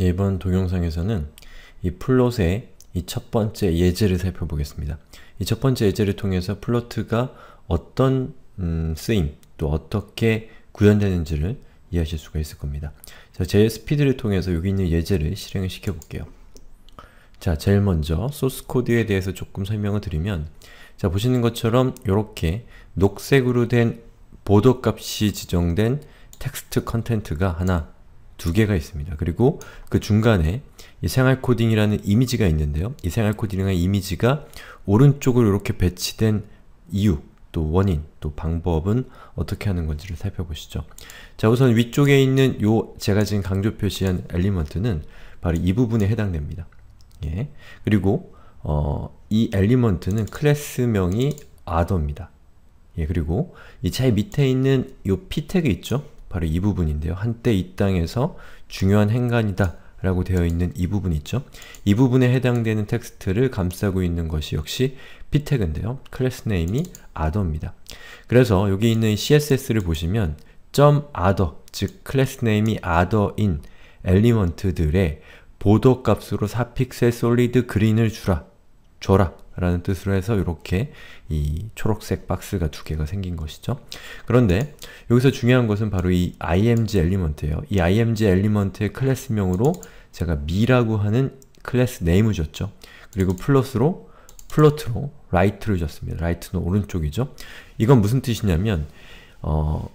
이번 동영상에서는 이 플롯의 이 첫 번째 예제를 살펴보겠습니다. 이 첫 번째 예제를 통해서 플로트가 어떤 음, 쓰임, 또 어떻게 구현되는지를 이해하실 수가 있을 겁니다. 자, JSPD를 통해서 여기 있는 예제를 실행을 시켜볼게요. 자, 제일 먼저 소스 코드에 대해서 조금 설명을 드리면 자, 보시는 것처럼 이렇게 녹색으로 된 보도 값이 지정된 텍스트 컨텐트가 하나 두 개가 있습니다. 그리고 그 중간에 이 생활 코딩이라는 이미지가 있는데요. 이 생활 코딩이라는 이미지가 오른쪽으로 이렇게 배치된 이유, 또 원인, 또 방법은 어떻게 하는 건지를 살펴보시죠. 자, 우선 위쪽에 있는 요 제가 지금 강조 표시한 엘리먼트는 바로 이 부분에 해당됩니다. 예. 그리고 어, 이 엘리먼트는 클래스명이 아더입니다. 예, 그리고 이 제일 밑에 있는 요 p 태그 있죠? 바로 이 부분인데요. 한때 이 땅에서 중요한 행간이다 라고 되어 있는 이 부분 있죠? 이 부분에 해당되는 텍스트를 감싸고 있는 것이 역시 p 태그인데요. 클래스 네임이 아더입니다. 그래서 여기 있는 css를 보시면 .other, 즉 클래스 네임이 other인 엘리먼트들의 보더 값으로 4픽셀 솔리드 그린을 주라, 줘라 라는 뜻으로 해서 이렇게 이 초록색 박스가 두 개가 생긴 것이죠. 그런데 여기서 중요한 것은 바로 이 img 엘리먼트예요. 이 img 엘리먼트의 클래스명으로 제가 미라고 하는 클래스 네임을 줬죠. 그리고 플러스로 플러트로 라이트를 줬습니다. 라이트는 오른쪽이죠. 이건 무슨 뜻이냐면 어,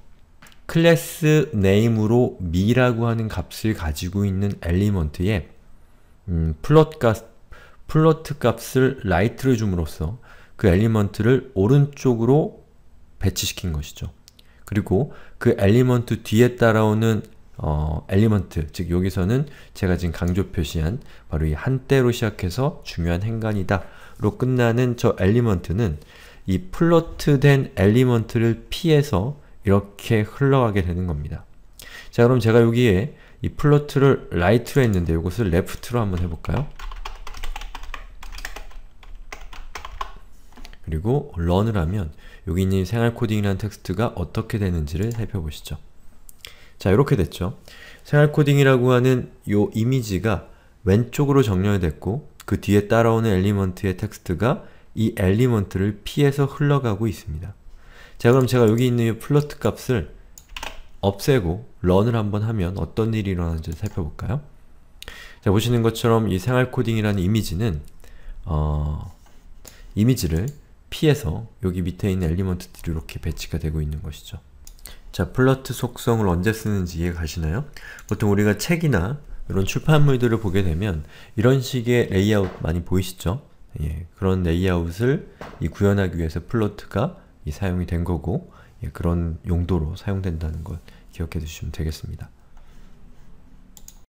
클래스 네임으로 미라고 하는 값을 가지고 있는 엘리먼트에 음, 플롯과 플로트 값을 라이트를 줌으로써 그 엘리먼트를 오른쪽으로 배치시킨 것이죠. 그리고 그 엘리먼트 뒤에 따라오는 어, 엘리먼트, 즉 여기서는 제가 지금 강조 표시한 바로 이 한때로 시작해서 중요한 행간이다 로 끝나는 저 엘리먼트는 이 플로트된 엘리먼트를 피해서 이렇게 흘러가게 되는 겁니다. 자 그럼 제가 여기에 이 플로트를 라이트로 했는데 이것을 레프트로 한번 해볼까요? 그리고 run을 하면 여기 있는 생활코딩이라는 텍스트가 어떻게 되는지를 살펴보시죠. 자, 이렇게 됐죠. 생활코딩이라고 하는 요 이미지가 왼쪽으로 정렬됐고 그 뒤에 따라오는 엘리먼트의 텍스트가 이 엘리먼트를 피해서 흘러가고 있습니다. 자, 그럼 제가 여기 있는 이 플러트 값을 없애고 r u n 을 한번 하면 어떤 일이 일어나는지 살펴볼까요? 자, 보시는 것처럼 이 생활코딩이라는 이미지는 어, 이미지를 피해서 여기 밑에 있는 엘리먼트들이 이렇게 배치가 되고 있는 것이죠. 자, 플러트 속성을 언제 쓰는지 이해 가시나요? 보통 우리가 책이나 이런 출판물들을 보게 되면 이런 식의 레이아웃 많이 보이시죠? 예, 그런 레이아웃을 이 구현하기 위해서 플러트가 이 사용이 된 거고 예, 그런 용도로 사용된다는 것 기억해 두시면 되겠습니다.